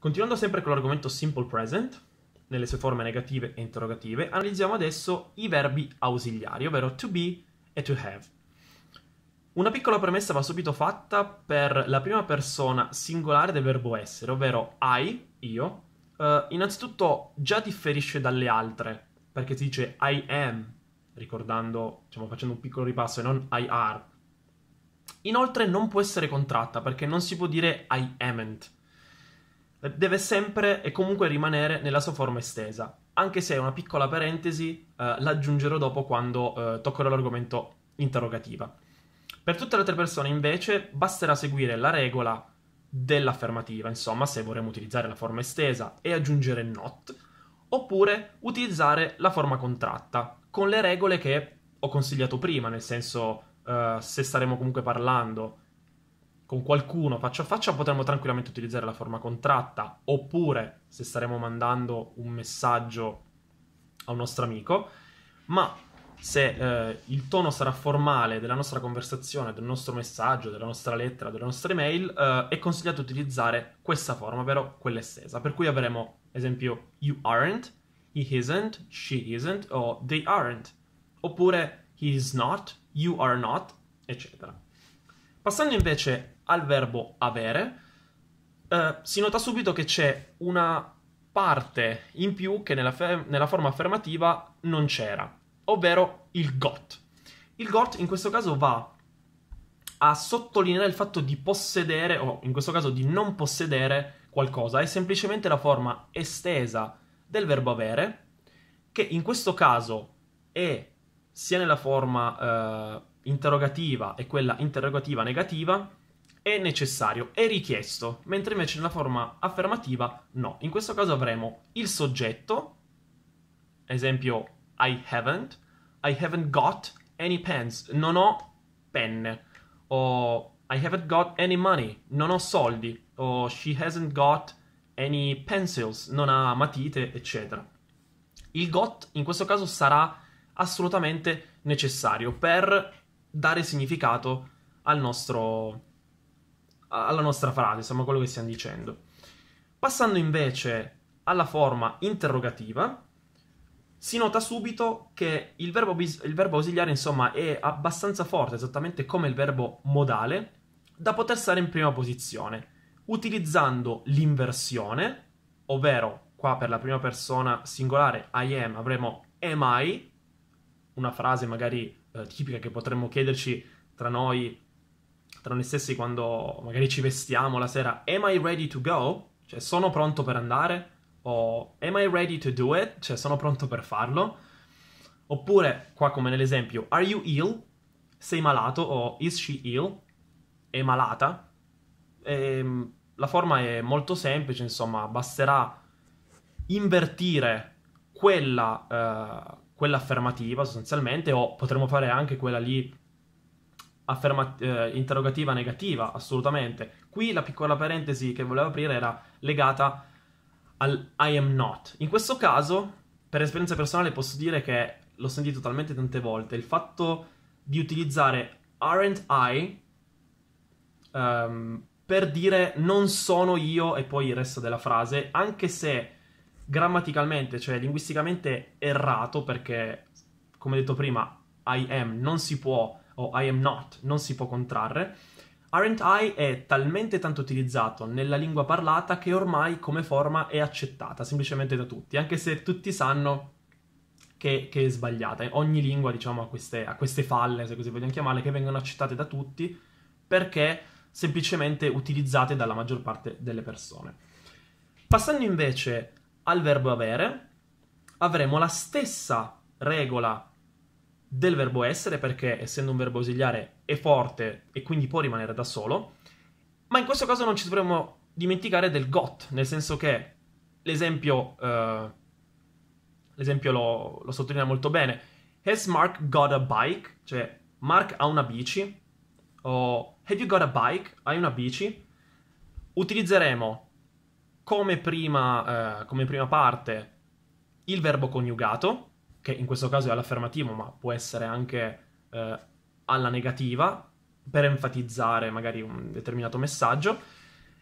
Continuando sempre con l'argomento simple present, nelle sue forme negative e interrogative, analizziamo adesso i verbi ausiliari, ovvero to be e to have. Una piccola premessa va subito fatta per la prima persona singolare del verbo essere, ovvero I, io, eh, innanzitutto già differisce dalle altre, perché si dice I am, ricordando, diciamo facendo un piccolo ripasso, e non I are. Inoltre non può essere contratta, perché non si può dire I amn't, deve sempre e comunque rimanere nella sua forma estesa, anche se una piccola parentesi eh, l'aggiungerò dopo quando eh, toccherò l'argomento interrogativa. Per tutte le altre persone invece basterà seguire la regola dell'affermativa, insomma se vorremmo utilizzare la forma estesa e aggiungere not, oppure utilizzare la forma contratta, con le regole che ho consigliato prima, nel senso eh, se staremo comunque parlando con qualcuno faccia a faccia potremmo tranquillamente utilizzare la forma contratta oppure se staremo mandando un messaggio a un nostro amico, ma se eh, il tono sarà formale della nostra conversazione, del nostro messaggio, della nostra lettera, delle nostre mail, eh, è consigliato utilizzare questa forma, ovvero quella estesa. Per cui avremo, esempio, you aren't, he isn't, she isn't o they aren't, oppure he is not, you are not, eccetera. Passando invece al verbo avere, eh, si nota subito che c'è una parte in più che nella, fe- nella forma affermativa non c'era, ovvero il got. Il got in questo caso va a sottolineare il fatto di possedere, o in questo caso di non possedere qualcosa, è semplicemente la forma estesa del verbo avere, che in questo caso è sia nella forma eh, interrogativa e quella interrogativa negativa è necessario, è richiesto, mentre invece nella forma affermativa no. In questo caso avremo il soggetto, esempio I haven't, I haven't got any pens, non ho penne, o I haven't got any money, non ho soldi, o she hasn't got any pencils, non ha matite, eccetera. Il got in questo caso sarà assolutamente necessario per dare significato al nostro, alla nostra frase, insomma, quello che stiamo dicendo. Passando invece alla forma interrogativa, si nota subito che il verbo, bis- il verbo ausiliare, insomma, è abbastanza forte, esattamente come il verbo modale, da poter stare in prima posizione, utilizzando l'inversione, ovvero qua per la prima persona singolare I am avremo am I, una frase magari eh, tipica che potremmo chiederci tra noi, tra noi stessi quando magari ci vestiamo la sera, am I ready to go? Cioè sono pronto per andare? O am I ready to do it? Cioè sono pronto per farlo? Oppure, qua come nell'esempio, are you ill? Sei malato? O is she ill? È malata? E, ehm, la forma è molto semplice, insomma, basterà invertire quella... Eh, quella affermativa sostanzialmente, o potremmo fare anche quella lì afferma- eh, interrogativa negativa, assolutamente. Qui la piccola parentesi che volevo aprire era legata al I am not. In questo caso, per esperienza personale, posso dire che l'ho sentito talmente tante volte, il fatto di utilizzare aren't I um, per dire non sono io e poi il resto della frase, anche se grammaticalmente, cioè linguisticamente errato, perché, come detto prima, I am non si può, o I am not non si può contrarre, aren't I è talmente tanto utilizzato nella lingua parlata che ormai come forma è accettata semplicemente da tutti, anche se tutti sanno che, che è sbagliata. Ogni lingua, diciamo, ha queste, ha queste falle, se così vogliamo chiamarle, che vengono accettate da tutti perché semplicemente utilizzate dalla maggior parte delle persone. Passando invece al verbo avere, avremo la stessa regola del verbo essere, perché essendo un verbo ausiliare è forte e quindi può rimanere da solo, ma in questo caso non ci dovremmo dimenticare del got, nel senso che l'esempio, eh, l'esempio lo, lo sottolinea molto bene, has Mark got a bike? Cioè, Mark ha una bici? O have you got a bike? Hai una bici? Utilizzeremo come prima, eh, come prima parte il verbo coniugato, che in questo caso è all'affermativo, ma può essere anche eh, alla negativa, per enfatizzare magari un determinato messaggio,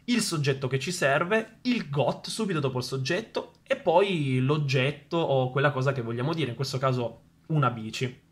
il soggetto che ci serve, il got subito dopo il soggetto e poi l'oggetto o quella cosa che vogliamo dire, in questo caso una bici.